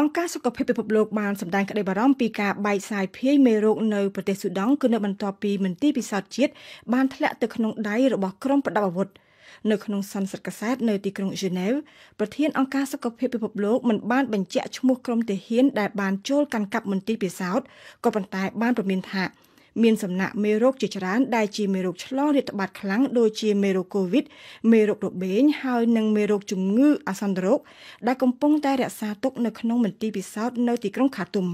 អង្គការសុខភាពពិភពលោកបានសម្ដែងក្តីបារម្ភពីការបែកសាយភាយមេរោគនៅប្រទេសស៊ូដង់គឺនៅបន្ទាប់ពីមន្ទីរពិសោធន៍ជាតិបានធ្លាក់ទៅក្នុងដៃរបស់ក្រុមប្រដាប់អាវុធនៅក្នុងសន្និសីទកាសែតនៅទីក្រុងហ្សឺណែវប្រធានអង្គការសុខភាពពិភពលោកមិនបានបញ្ជាក់ឈ្មោះក្រុមទាហានដែលបានចូលកាន់កាប់មន្ទីរពិសោធន៍ក៏ប៉ុន្តែបានប្រមានថាមានសំណាក់មេរោគជាច្រើនដែលជាមេរោគឆ្លងរាតត្បាតខ្លាំងដូចជាមេរោគ COVID មេរោគរបេងហើយនិងមេរោគជំងឺអាសន្នរោគដែលកំពុងតែរក្សាទុកនៅក្នុងមន្ទីរពិសោធន៍នៅទីក្រុងខាតុម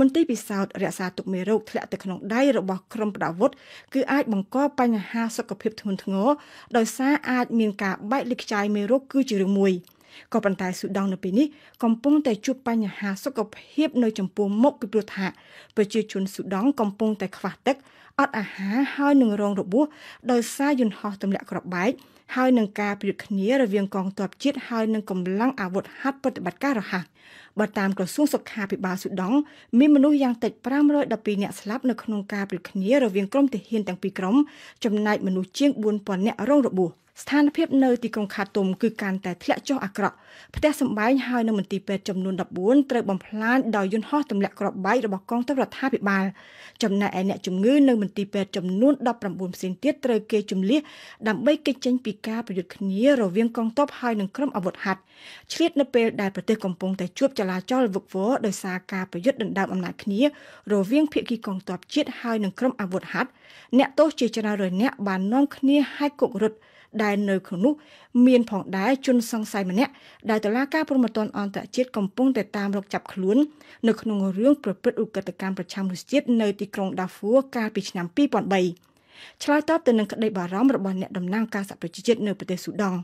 មន្ទីរពិសោធន៍រក្សាទុកមេរោគធ្លាក់ទៅក្នុងដៃរបស់ក្រុមប្រដាវុធគឺអាចបង្ក បញ្ហាសុខភាពធ្ងន់ធ្ងរដោយសារអាចមានការបែកលេខខ្ចាយមេរោគគឺជារឿងមួយ។ក៏ប៉ុន្តែស៊ូដង់នៅពេលនេះកំពុងតែ ជួបបញ្ហាសុខភាពនៅចំពោះមុខពីព្រោះថាប្រជាជនស៊ូដង់កំពុងតែខ្វះទឹកអត់អាហារហើយនឹងរងរបួសដោយសារយន្តហោះទម្លាក់គ្រាប់បែកហើយនឹងការប្រយុទ្ធគ្នារវាងកងទ័ពជាតិហើយនឹងកម្លាំងអាវុធហត្ថប្រតិបត្តិការរហ័សបើតាមក្រសួងសុខាភិបាលស៊ូដង់មានមនុស្សយ៉ាងតិច512នាក់ស្លាប់នៅក្នុងការប្រយុទ្ធគ្នារវាងក្រុមទាហានទាំងពីរក្រុមចំណែកមនុស្សជាង4000នាក់រងរបួសស្ថានភាពនៅទីក្រុងខាតុមគឺកាន់តែធ្លាក់ចុះអាក្រក់ផ្ទះសម្បែងហើយនៅមន្ទីរពេទ្យចំនួន14ត្រូវបំផ្លាញដោយយន្តហោះទម្លាក់គ្រាប់បែករបស់កងទ័ពរដ្ឋាភិបាលចំណែកឯអ្នកជំងឺនៅមន្ទីពេទ្យចំនួន19ផ្សេងទៀតត្រូវគេជំលះដើម្បីគេចចេញពីការប្រយុទ្ធគ្នា រវាងកងទ័ពហើយនិងក្រុមអាវុធហត្ថឆ្លៀតនៅពេលដែលប្រទេសកំពុងតែជួបចលាចលវឹកវរដោយសារការប្រយុទ្ធដណ្ដើមអំណាចគ្នារវាងភាគីកងទ័ពជាតិហើយនិងក្រុមអាវុធហត្ថអ្នកទោសជាច្រើនរយនាក់បាននាំគ្នាហាយគុករត់ដែលនៅក្នុងនោះមាន ផងដែរជនសង្ស័យម្នាក់ដែលតុលាការព្រហ្មទណ្ឌអន្តរជាតិកំពុងតែតាមរកចាប់ខ្លួន នៅក្នុងរឿងប្រព្រឹត្តឧក្រិដ្ឋកម្មប្រឆាំងមនុស្សជាតិនៅទីក្រុងដាហ្វួកាលពីឆ្នាំឆ្នាំ2003ឆ្លើយតបទៅនឹងក្តីបារម្ភរបស់អ្នកតំណាងការសហប្រជាជាតិនៅប្រទេសស៊ូដង់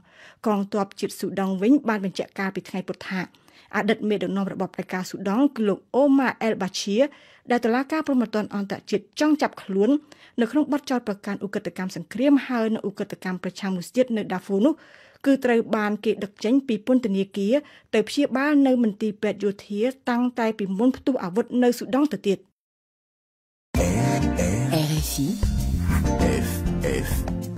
កងទ័ពជាតិស៊ូដង់វិញបានបញ្ជាក់ការពីថ្ងៃពុធថាអតីតមេដឹកនាំរបបប្រជាស៊ូដង់គឺលោកអូម៉ាអែលបាឈៀដែលតឡាការប្រំពន្ធអន្តរជាតិចង់ចាប់ខ្លួននៅក្នុងបទចោទប្រកាន់ឧក្រិដ្ឋកម្មសង្គ្រាមហើយនៅឧក្រិដ្ឋកម្មប្រជាមនុស្សជាតិនៅដាហ្វូនោះគឺត្រូវបានគេដឹកចេញពីពន្ធនាគារទៅព្យាបាលនៅមន្ទីរពេទ្យយោធាតាំងតែពីមុនផ្ទុះអាវុធនៅស៊ូដង់ទៅទៀត។ If if.